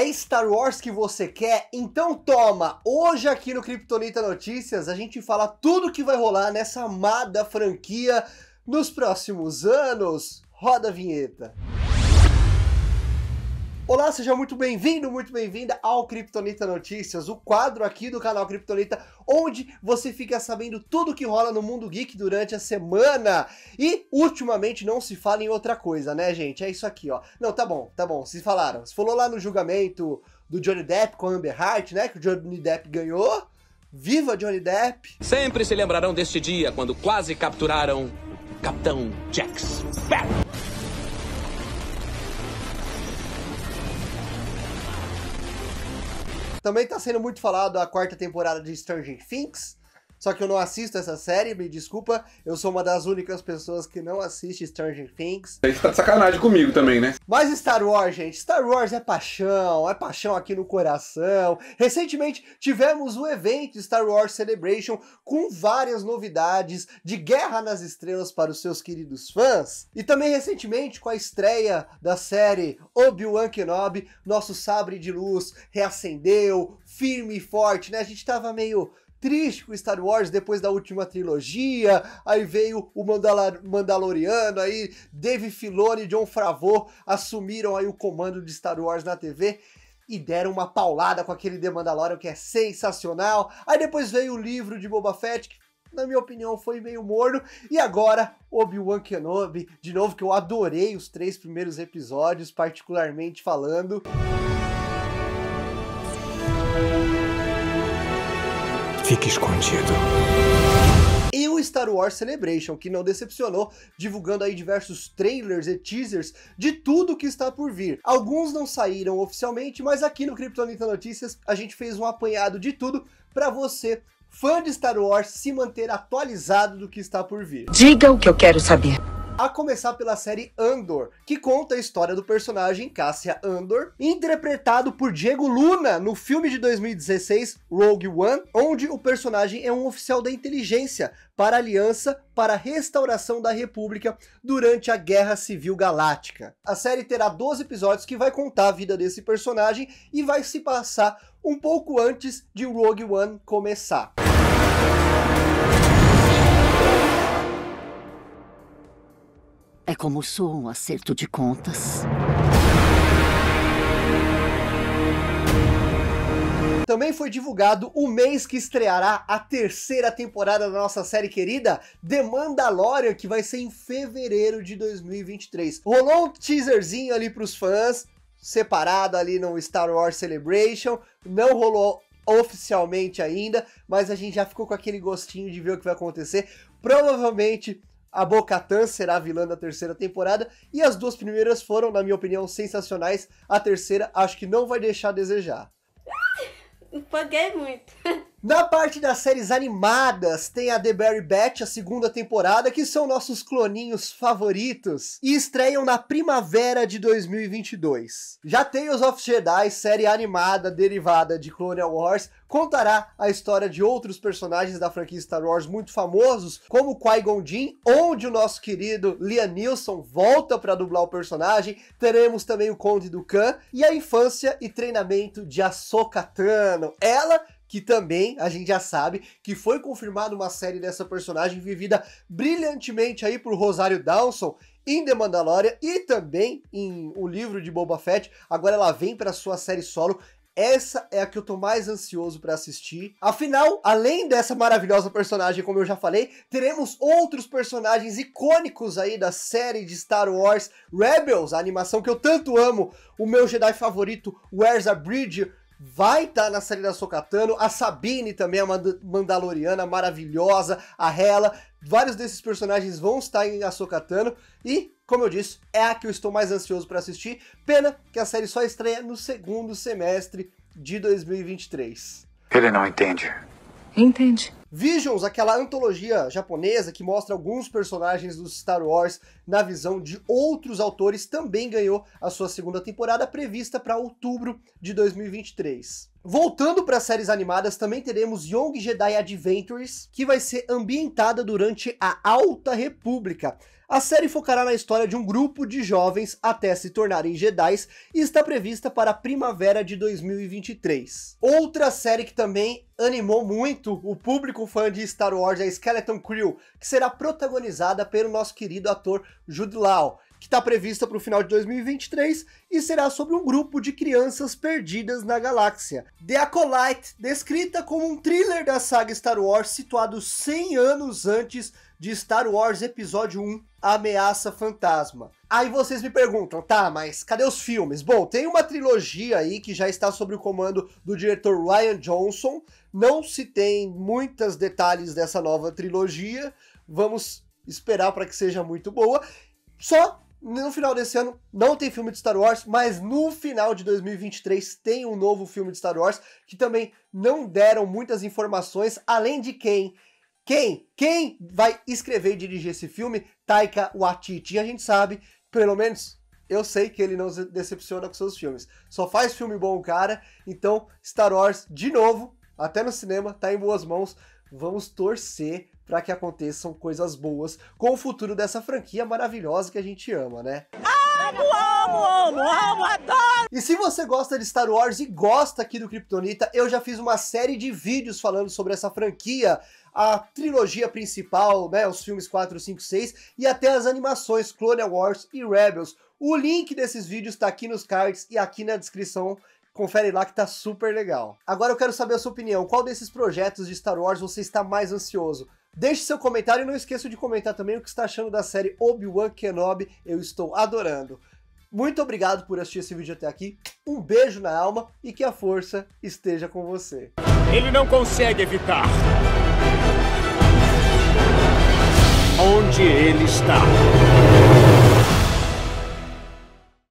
É Star Wars que você quer? Então toma! Hoje aqui no Kryptonita Notícias a gente fala tudo que vai rolar nessa amada franquia nos próximos anos. Roda a vinheta! Olá, seja muito bem-vindo, muito bem-vinda ao Criptonita Notícias, o quadro aqui do canal Criptonita, onde você fica sabendo tudo que rola no mundo geek durante a semana. E ultimamente não se fala em outra coisa, né, gente? É isso aqui, ó. Não, tá bom, tá bom, se falaram. Se falou lá no julgamento do Johnny Depp com Amber Heart, né, que o Johnny Depp ganhou. Viva Johnny Depp! Sempre se lembrarão deste dia quando quase capturaram o Capitão Jack Sparrow. Também está sendo muito falado a quarta temporada de Stranger Things, só que eu não assisto essa série, me desculpa. Eu sou uma das únicas pessoas que não assiste Stranger Things. Você tá de sacanagem comigo também, né? Mas Star Wars, gente, Star Wars é paixão, é paixão aqui no coração. Recentemente tivemos o evento Star Wars Celebration com várias novidades de Guerra nas Estrelas para os seus queridos fãs. E também recentemente com a estreia da série Obi-Wan Kenobi, nosso sabre de luz reacendeu, firme e forte, né? A gente tava meio triste com Star Wars depois da última trilogia, aí veio o Mandalor Mandaloriano, aí Dave Filoni e John Favreau assumiram aí o comando de Star Wars na TV e deram uma paulada com aquele The Mandalorian que é sensacional. Aí depois veio o livro de Boba Fett, que na minha opinião foi meio morno, e agora Obi-Wan Kenobi, de novo que eu adorei os três primeiros episódios, particularmente falando. fique escondido. E o Star Wars Celebration, que não decepcionou, divulgando aí diversos trailers e teasers de tudo que está por vir. Alguns não saíram oficialmente, mas aqui no Kryptonita Notícias a gente fez um apanhado de tudo para você, fã de Star Wars, se manter atualizado do que está por vir. Diga o que eu quero saber a começar pela série Andor, que conta a história do personagem Cassia Andor, interpretado por Diego Luna no filme de 2016 Rogue One, onde o personagem é um oficial da inteligência para a Aliança para a restauração da República durante a Guerra Civil Galáctica. A série terá 12 episódios que vai contar a vida desse personagem e vai se passar um pouco antes de Rogue One começar. como sou um acerto de contas. Também foi divulgado o mês que estreará a terceira temporada da nossa série querida, The Mandalorian, que vai ser em fevereiro de 2023. Rolou um teaserzinho ali para os fãs, separado ali no Star Wars Celebration, não rolou oficialmente ainda, mas a gente já ficou com aquele gostinho de ver o que vai acontecer. Provavelmente a Bocatan será a vilã da terceira temporada e as duas primeiras foram, na minha opinião, sensacionais. A terceira acho que não vai deixar a desejar. Paguei muito. Na parte das séries animadas, tem a The Berry Batch, a segunda temporada, que são nossos cloninhos favoritos, e estreiam na primavera de 2022. Já tem os of Jedi, série animada derivada de Clone Wars, contará a história de outros personagens da franquia Star Wars muito famosos, como Qui-Gon Jinn, onde o nosso querido Liam Neeson volta para dublar o personagem, teremos também o Conde do Khan, e a infância e treinamento de Ahsoka Tano. Ela que também a gente já sabe que foi confirmada uma série dessa personagem vivida brilhantemente aí por Rosário Dawson em The Mandalorian e também em o livro de Boba Fett. Agora ela vem para sua série solo. Essa é a que eu tô mais ansioso para assistir. Afinal, além dessa maravilhosa personagem, como eu já falei, teremos outros personagens icônicos aí da série de Star Wars Rebels, a animação que eu tanto amo, o meu Jedi favorito, Where's a Bridge, vai estar tá na série da Sokatano, a Sabine também, a Mandaloriana maravilhosa, a Hela, vários desses personagens vão estar em Sokatano e, como eu disse, é a que eu estou mais ansioso para assistir. Pena que a série só estreia no segundo semestre de 2023. Ele não entende. Entende? Visions, aquela antologia japonesa que mostra alguns personagens dos Star Wars na visão de outros autores, também ganhou a sua segunda temporada prevista para outubro de 2023. Voltando para séries animadas, também teremos Young Jedi Adventures, que vai ser ambientada durante a Alta República, a série focará na história de um grupo de jovens até se tornarem Jedi e está prevista para a primavera de 2023. Outra série que também animou muito o público fã de Star Wars é Skeleton Crew, que será protagonizada pelo nosso querido ator Jude Law, que está prevista para o final de 2023 e será sobre um grupo de crianças perdidas na galáxia. The Acolyte, descrita como um thriller da saga Star Wars situado 100 anos antes de Star Wars Episódio 1 Ameaça Fantasma. Aí vocês me perguntam, tá, mas cadê os filmes? Bom, tem uma trilogia aí que já está sob o comando do diretor Ryan Johnson. Não se tem muitos detalhes dessa nova trilogia. Vamos esperar para que seja muito boa. Só no final desse ano não tem filme de Star Wars, mas no final de 2023 tem um novo filme de Star Wars que também não deram muitas informações, além de quem quem? Quem vai escrever e dirigir esse filme? Taika Waititi. E a gente sabe, pelo menos eu sei que ele não se decepciona com seus filmes. Só faz filme bom cara. Então, Star Wars, de novo, até no cinema, tá em boas mãos. Vamos torcer para que aconteçam coisas boas com o futuro dessa franquia maravilhosa que a gente ama, né? Ah! amo, amo, amo, amo, adoro! E se você gosta de Star Wars e gosta aqui do Kryptonita, eu já fiz uma série de vídeos falando sobre essa franquia, a trilogia principal, né, os filmes 4, 5, 6 e até as animações Clone Wars e Rebels. O link desses vídeos está aqui nos cards e aqui na descrição Confere lá que tá super legal. Agora eu quero saber a sua opinião. Qual desses projetos de Star Wars você está mais ansioso? Deixe seu comentário e não esqueça de comentar também o que está achando da série Obi-Wan Kenobi. Eu estou adorando. Muito obrigado por assistir esse vídeo até aqui. Um beijo na alma e que a força esteja com você. Ele não consegue evitar onde ele está.